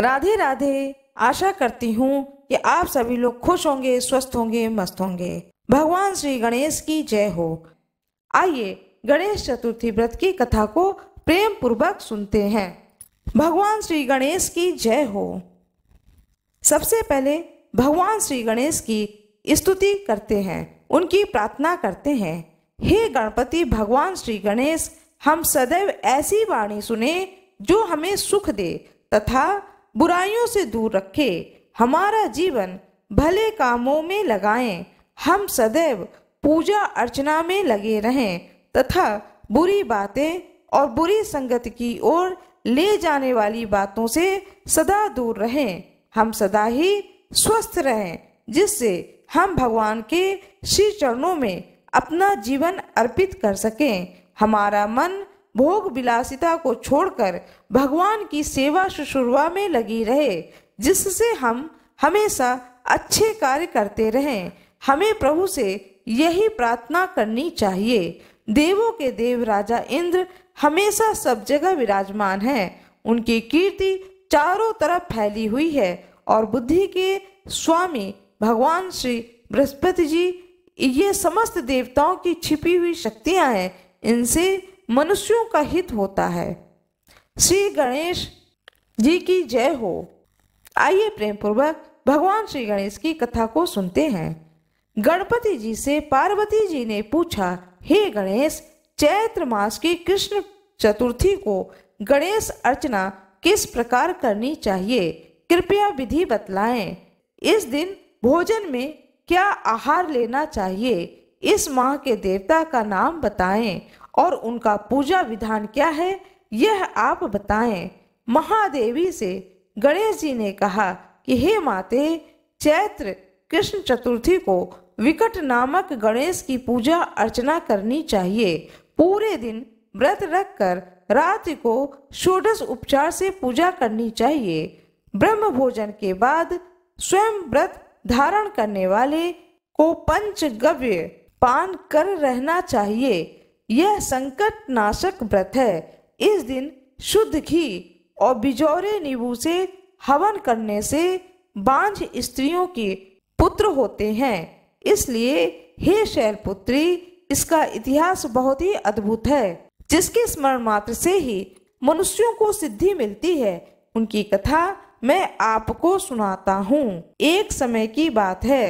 राधे राधे आशा करती हूँ कि आप सभी लोग खुश होंगे स्वस्थ होंगे मस्त होंगे भगवान श्री गणेश की जय हो आइए गणेश चतुर्थी व्रत की कथा को प्रेम पूर्वक सुनते हैं भगवान श्री गणेश की जय हो सबसे पहले भगवान श्री गणेश की स्तुति करते हैं उनकी प्रार्थना करते हैं हे गणपति भगवान श्री गणेश हम सदैव ऐसी वाणी सुने जो हमें सुख दे तथा बुराइयों से दूर रखे हमारा जीवन भले कामों में लगाएं हम सदैव पूजा अर्चना में लगे रहें तथा बुरी बातें और बुरी संगत की ओर ले जाने वाली बातों से सदा दूर रहें हम सदा ही स्वस्थ रहें जिससे हम भगवान के श्री चरणों में अपना जीवन अर्पित कर सकें हमारा मन भोग विलासिता को छोड़कर भगवान की सेवा शुशुरुआ में लगी रहे जिससे हम हमेशा अच्छे कार्य करते रहें हमें प्रभु से यही प्रार्थना करनी चाहिए देवों के देव राजा इंद्र हमेशा सब जगह विराजमान हैं उनकी कीर्ति चारों तरफ फैली हुई है और बुद्धि के स्वामी भगवान श्री बृहस्पति जी ये समस्त देवताओं की छिपी हुई शक्तियां हैं इनसे मनुष्यों का हित होता है श्री गणेश जी की जय हो आइए प्रेम पूर्वक भगवान श्री गणेश की कथा को सुनते हैं गणपति जी से पार्वती जी ने पूछा हे गणेश चैत्र मास की कृष्ण चतुर्थी को गणेश अर्चना किस प्रकार करनी चाहिए कृपया विधि बतलाएं इस दिन भोजन में क्या आहार लेना चाहिए इस माह के देवता का नाम बताएं और उनका पूजा विधान क्या है यह आप बताएं महादेवी से गणेश जी ने कहा कि हे माते चैत्र कृष्ण चतुर्थी को विकट नामक गणेश की पूजा अर्चना करनी चाहिए पूरे दिन व्रत रखकर रात को षोडश उपचार से पूजा करनी चाहिए ब्रह्म भोजन के बाद स्वयं व्रत धारण करने वाले को पंच गव्य पान कर रहना चाहिए यह संकट नाशक व्रत है इस दिन शुद्ध घी और बिजौरे नींबू से हवन करने से बांझ स्त्रियों के पुत्र होते हैं इसलिए हे शैलपुत्री इसका इतिहास बहुत ही अद्भुत है जिसके स्मरण मात्र से ही मनुष्यों को सिद्धि मिलती है उनकी कथा मैं आपको सुनाता हूँ एक समय की बात है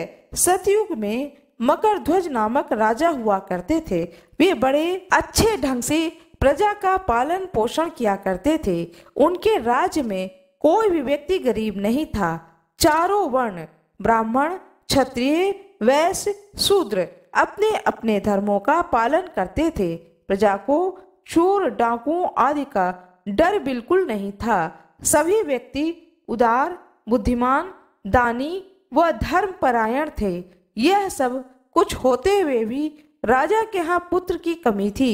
सतयुग में मकर ध्वज नामक राजा हुआ करते थे वे बड़े अच्छे ढंग से प्रजा का पालन पोषण किया करते थे उनके राज्य में कोई भी व्यक्ति गरीब नहीं था चारों वर्ण ब्राह्मण क्षत्रिय वैश्य शूद्र अपने अपने धर्मों का पालन करते थे प्रजा को चोर डाकुओं आदि का डर बिल्कुल नहीं था सभी व्यक्ति उदार बुद्धिमान दानी व धर्मपरायण थे यह सब कुछ होते हुए भी राजा के यहाँ पुत्र की कमी थी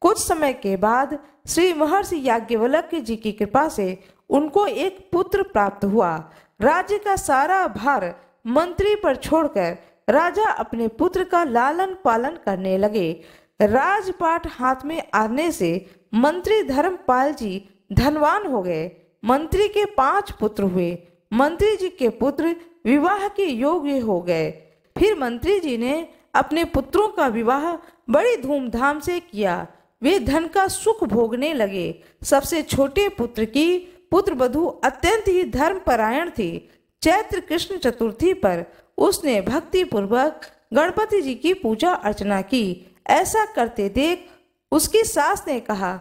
कुछ समय के बाद श्री महर्षि याज्ञवल्क्य जी की कृपा से उनको एक पुत्र प्राप्त हुआ राज्य का सारा भार मंत्री पर छोड़कर राजा अपने पुत्र का लालन पालन करने लगे राजपाट हाथ में आने से मंत्री धर्मपाल जी धनवान हो गए मंत्री के पांच पुत्र हुए मंत्री जी के पुत्र विवाह के योग्य हो गए फिर मंत्री जी ने अपने पुत्रों का विवाह बड़ी धूमधाम से किया वे धन का सुख भोगने लगे सबसे छोटे पुत्र की पुत्र बधु अत्यंत ही धर्मपरायण थी चैत्र कृष्ण चतुर्थी पर उसने भक्ति पूर्वक गणपति जी की पूजा अर्चना की ऐसा करते देख उसकी सास ने कहा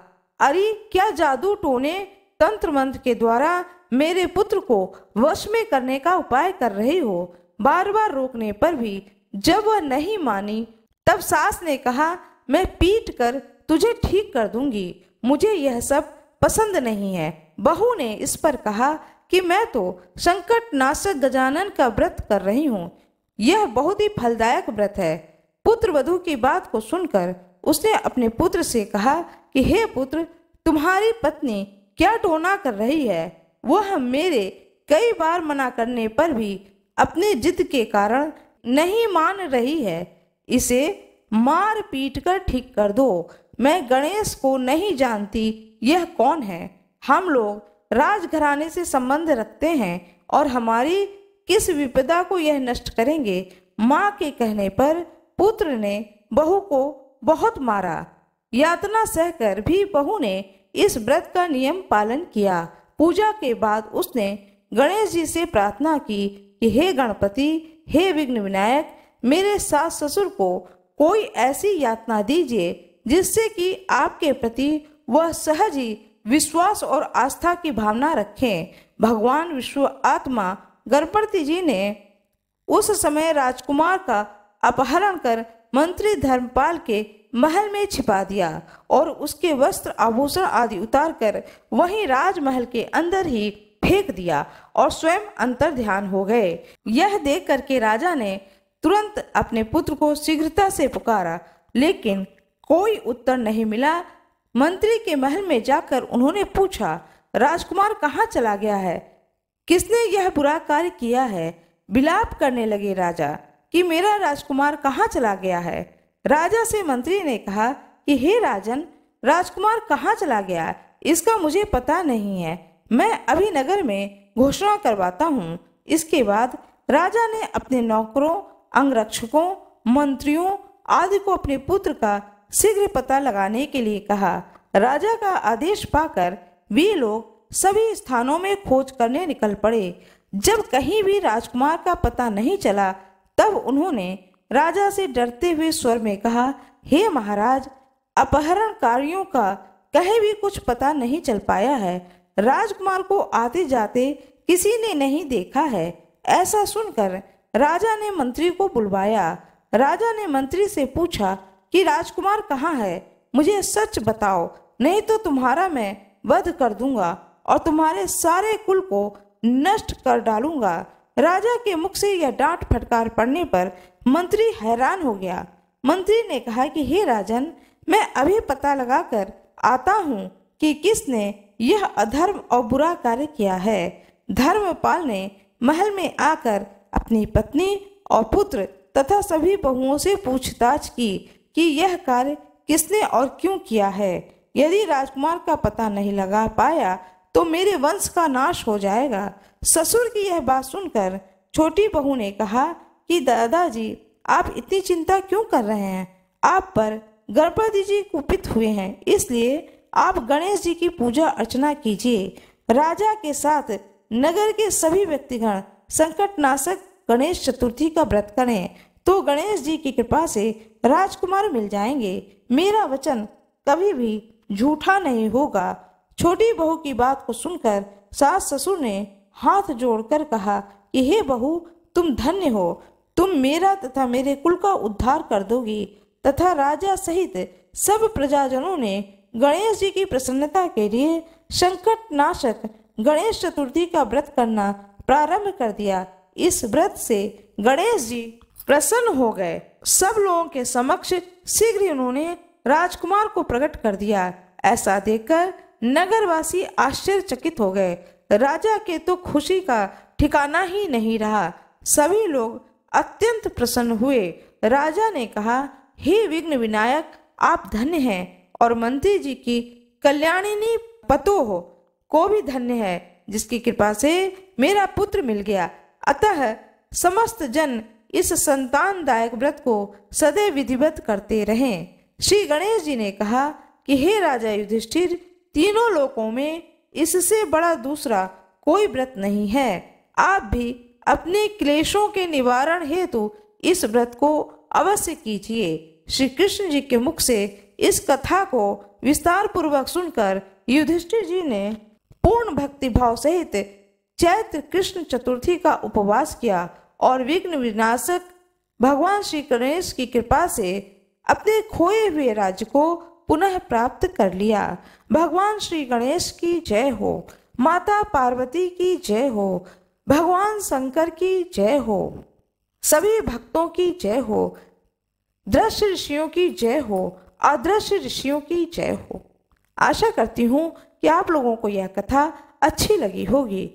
अरे क्या जादू टोने तंत्र मंत्र के द्वारा मेरे पुत्र को वश में करने का उपाय कर रही हो बार बार रोकने पर भी जब वह नहीं मानी तब सास ने कहा मैं पीट कर तुझे ठीक कर दूंगी मुझे यह सब पसंद नहीं है बहू ने इस पर कहा कि मैं तो संकट नाशक गजानन का व्रत कर रही हूँ यह बहुत ही फलदायक व्रत है पुत्र वधु की बात को सुनकर उसने अपने पुत्र से कहा कि हे पुत्र तुम्हारी पत्नी क्या टोना कर रही है वह मेरे कई बार मना करने पर भी अपने जिद के कारण नहीं मान रही है इसे मार पीट कर ठीक कर दो मैं गणेश को नहीं जानती यह कौन है हम लोग राजघराने से संबंध रखते हैं और हमारी किस विपदा को यह नष्ट करेंगे माँ के कहने पर पुत्र ने बहू को बहुत मारा यातना सहकर भी बहू ने इस व्रत का नियम पालन किया पूजा के बाद उसने गणेश जी से प्रार्थना की कि हे गणपति हे विघ्न विनायक मेरे सास ससुर को कोई ऐसी यातना दीजिए जिससे कि आपके प्रति वह सहज ही विश्वास और आस्था की भावना रखें भगवान विश्व आत्मा गणपति जी ने उस समय राजकुमार का अपहरण कर मंत्री धर्मपाल के महल में छिपा दिया और उसके वस्त्र आभूषण आदि उतारकर वहीं राजमहल के अंदर ही फेंक दिया और स्वयं अंतर ध्यान हो गए यह देख करके राजा ने तुरंत अपने पुत्र को शीघ्रता से पुकारा लेकिन कोई उत्तर नहीं मिला मंत्री के महल में जाकर उन्होंने पूछा राजकुमार कहाँ चला गया है किसने यह बुरा कार्य किया है विलाप करने लगे राजा कि मेरा राजकुमार कहाँ चला गया है राजा से मंत्री ने कहा कि हे राजन राजकुमार कहाँ चला गया इसका मुझे पता नहीं है मैं अभी नगर में घोषणा करवाता हूँ इसके बाद राजा ने अपने नौकरों अंगरक्षकों मंत्रियों आदि को अपने पुत्र का शीघ्र पता लगाने के लिए कहा राजा का आदेश पाकर वे लोग सभी स्थानों में खोज करने निकल पड़े जब कहीं भी राजकुमार का पता नहीं चला तब उन्होंने राजा से डरते हुए स्वर में कहा हे महाराज अपहरणकारियों का कहीं भी कुछ पता नहीं चल पाया है राजकुमार को आते जाते किसी ने नहीं देखा है ऐसा सुनकर राजा ने मंत्री को बुलवाया राजा ने मंत्री से पूछा कि राजकुमार कहाँ है मुझे सच बताओ नहीं तो तुम्हारा मैं वध कर दूंगा और तुम्हारे सारे कुल को नष्ट कर डालूंगा राजा के मुख से यह डांट फटकार पड़ने पर मंत्री हैरान हो गया मंत्री ने कहा कि हे राजन मैं अभी पता लगाकर आता हूँ कि किसने यह अधर्म और बुरा कार्य किया है धर्मपाल ने महल में आकर अपनी पत्नी और पुत्र तथा सभी बहुओं से पूछताछ की कि यह कार्य किसने और क्यों किया है यदि राजकुमार का पता नहीं लगा पाया तो मेरे वंश का नाश हो जाएगा ससुर की यह बात सुनकर छोटी बहू ने कहा कि दादाजी आप इतनी चिंता क्यों कर रहे हैं आप पर गणपति जी कुपित हुए हैं इसलिए आप गणेश जी की पूजा अर्चना कीजिए राजा के साथ नगर के सभी व्यक्तिगण संकट नाशक गणेश चतुर्थी का व्रत करें तो गणेश जी की कृपा से राजकुमार मिल जाएंगे मेरा वचन कभी भी झूठा नहीं होगा छोटी बहू की बात को सुनकर सास ससुर ने हाथ जोड़कर कहा कि हे बहू तुम धन्य हो तुम मेरा तथा मेरे कुल का उद्धार कर दोगी तथा राजा सहित सब प्रजाजनों ने गणेश जी की प्रसन्नता के लिए संकट नाशक गणेश चतुर्थी का व्रत करना प्रारंभ कर दिया इस व्रत से गणेश जी प्रसन्न हो गए सब लोगों के समक्ष शीघ्र उन्होंने राजकुमार को प्रकट कर दिया ऐसा देखकर नगरवासी आश्चर्यचकित हो गए राजा के तो खुशी का ठिकाना ही नहीं रहा सभी लोग अत्यंत प्रसन्न हुए राजा ने कहा हे विघ्न विनायक आप धन्य हैं और मंत्री जी की कल्याणिनी पतो हो को भी धन्य है जिसकी कृपा से मेरा पुत्र मिल गया अतः समस्त जन इस दायक व्रत को सदैव विधिवत करते रहें श्री गणेश जी ने कहा कि हे राजा युधिष्ठिर तीनों लोकों में इससे बड़ा दूसरा कोई व्रत नहीं है आप भी अपने क्लेशों के निवारण हेतु इस व्रत को अवश्य कीजिए श्री कृष्ण जी के मुख से इस कथा को विस्तार पूर्वक सुनकर युधिष्ठिर जी ने पूर्ण भक्ति भाव सहित चैत्र कृष्ण चतुर्थी का उपवास किया और विघ्न विनाशक भगवान श्री गणेश की कृपा से अपने खोए हुए राज्य को पुनः प्राप्त कर लिया भगवान श्री गणेश की जय हो माता पार्वती की जय हो भगवान शंकर की जय हो सभी भक्तों की जय हो दृश्य ऋषियों की जय हो अदृश्य ऋषियों की जय हो आशा करती हूँ कि आप लोगों को यह कथा अच्छी लगी होगी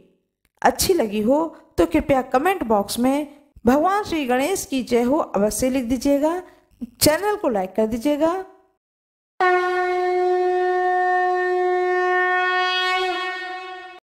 अच्छी लगी हो तो कृपया कमेंट बॉक्स में भगवान श्री गणेश की जय हो अवश्य लिख दीजिएगा चैनल को लाइक कर दीजिएगा